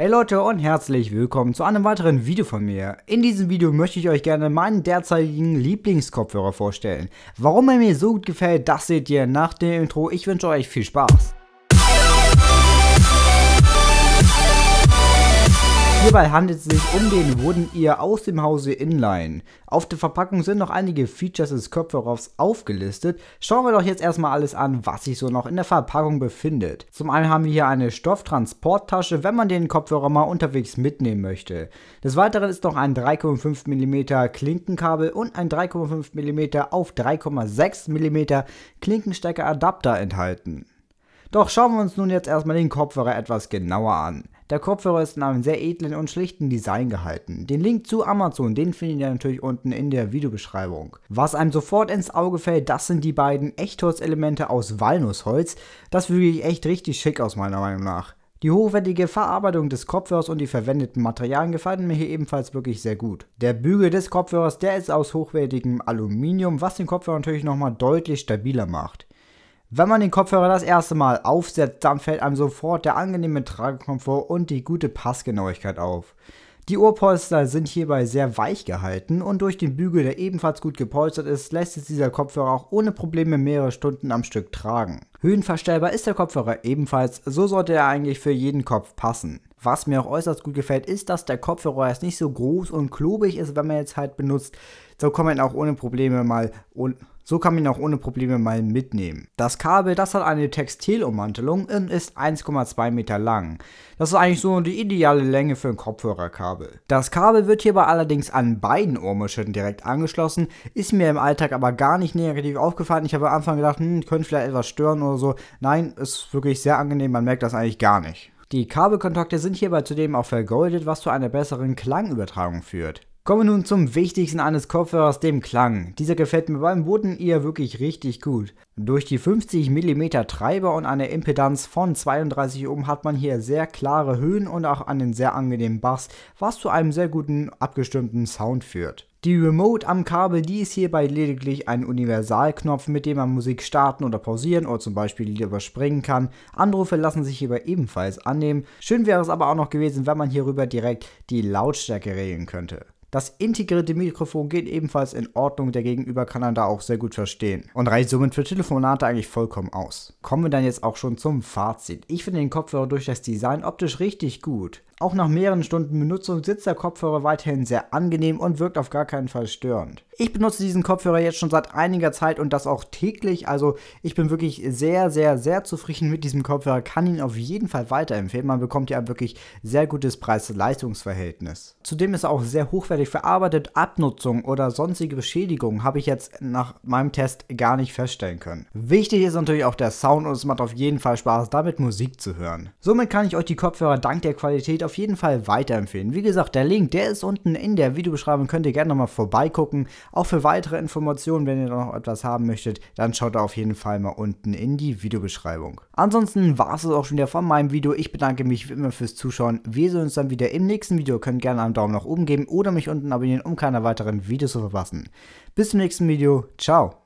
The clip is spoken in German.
Hey Leute und herzlich willkommen zu einem weiteren Video von mir. In diesem Video möchte ich euch gerne meinen derzeitigen Lieblingskopfhörer vorstellen. Warum er mir so gut gefällt, das seht ihr nach dem Intro. Ich wünsche euch viel Spaß. Hierbei handelt es sich um den Wooden Ear aus dem Hause Inline. Auf der Verpackung sind noch einige Features des Kopfhörers aufgelistet. Schauen wir doch jetzt erstmal alles an, was sich so noch in der Verpackung befindet. Zum einen haben wir hier eine Stofftransporttasche, wenn man den Kopfhörer mal unterwegs mitnehmen möchte. Des Weiteren ist noch ein 3,5 mm Klinkenkabel und ein 3,5 mm auf 3,6 mm Klinkensteckeradapter enthalten. Doch schauen wir uns nun jetzt erstmal den Kopfhörer etwas genauer an. Der Kopfhörer ist in einem sehr edlen und schlichten Design gehalten. Den Link zu Amazon, den findet ihr natürlich unten in der Videobeschreibung. Was einem sofort ins Auge fällt, das sind die beiden Echtholzelemente aus Walnussholz. Das fühle ich echt richtig schick aus meiner Meinung nach. Die hochwertige Verarbeitung des Kopfhörers und die verwendeten Materialien gefallen mir hier ebenfalls wirklich sehr gut. Der Bügel des Kopfhörers, der ist aus hochwertigem Aluminium, was den Kopfhörer natürlich nochmal deutlich stabiler macht. Wenn man den Kopfhörer das erste Mal aufsetzt, dann fällt einem sofort der angenehme Tragekomfort und die gute Passgenauigkeit auf. Die Ohrpolster sind hierbei sehr weich gehalten und durch den Bügel, der ebenfalls gut gepolstert ist, lässt sich dieser Kopfhörer auch ohne Probleme mehrere Stunden am Stück tragen. Höhenverstellbar ist der Kopfhörer ebenfalls, so sollte er eigentlich für jeden Kopf passen. Was mir auch äußerst gut gefällt, ist, dass der Kopfhörer jetzt nicht so groß und klobig ist, wenn man jetzt halt benutzt. So kann man auch ohne Probleme mal und so kann man ihn auch ohne Probleme mal mitnehmen. Das Kabel, das hat eine Textilummantelung und ist 1,2 Meter lang. Das ist eigentlich so die ideale Länge für ein Kopfhörerkabel. Das Kabel wird hierbei allerdings an beiden Ohrmuscheln direkt angeschlossen, ist mir im Alltag aber gar nicht negativ aufgefallen. Ich habe am Anfang gedacht, hm, könnte vielleicht etwas stören oder so. Nein, ist wirklich sehr angenehm, man merkt das eigentlich gar nicht. Die Kabelkontakte sind hierbei zudem auch vergoldet, was zu einer besseren Klangübertragung führt. Kommen wir nun zum wichtigsten eines Kopfhörers, dem Klang. Dieser gefällt mir beim Boden Ear wirklich richtig gut. Durch die 50 mm Treiber und eine Impedanz von 32 Ohm hat man hier sehr klare Höhen und auch einen sehr angenehmen Bass, was zu einem sehr guten abgestimmten Sound führt. Die Remote am Kabel, die ist hierbei lediglich ein Universalknopf, mit dem man Musik starten oder pausieren oder zum Beispiel Lieder überspringen kann. Anrufe lassen sich hierbei ebenfalls annehmen. Schön wäre es aber auch noch gewesen, wenn man hierüber direkt die Lautstärke regeln könnte. Das integrierte Mikrofon geht ebenfalls in Ordnung, der Gegenüber kann dann da auch sehr gut verstehen und reicht somit für Telefonate eigentlich vollkommen aus. Kommen wir dann jetzt auch schon zum Fazit. Ich finde den Kopfhörer durch das Design optisch richtig gut. Auch nach mehreren Stunden Benutzung sitzt der Kopfhörer weiterhin sehr angenehm und wirkt auf gar keinen Fall störend. Ich benutze diesen Kopfhörer jetzt schon seit einiger Zeit und das auch täglich. Also ich bin wirklich sehr, sehr, sehr zufrieden mit diesem Kopfhörer. Kann ihn auf jeden Fall weiterempfehlen. Man bekommt ja ein wirklich sehr gutes Preis-Leistungs-Verhältnis. Zudem ist er auch sehr hochwertig verarbeitet. Abnutzung oder sonstige Beschädigungen habe ich jetzt nach meinem Test gar nicht feststellen können. Wichtig ist natürlich auch der Sound und es macht auf jeden Fall Spaß, damit Musik zu hören. Somit kann ich euch die Kopfhörer dank der Qualität auf auf jeden Fall weiterempfehlen. Wie gesagt, der Link, der ist unten in der Videobeschreibung, könnt ihr gerne nochmal vorbeigucken. Auch für weitere Informationen, wenn ihr noch etwas haben möchtet, dann schaut auf jeden Fall mal unten in die Videobeschreibung. Ansonsten war es auch schon wieder von meinem Video. Ich bedanke mich wie immer fürs Zuschauen. Wir sehen uns dann wieder im nächsten Video. Könnt gerne einen Daumen nach oben geben oder mich unten abonnieren, um keine weiteren Videos zu verpassen. Bis zum nächsten Video. Ciao.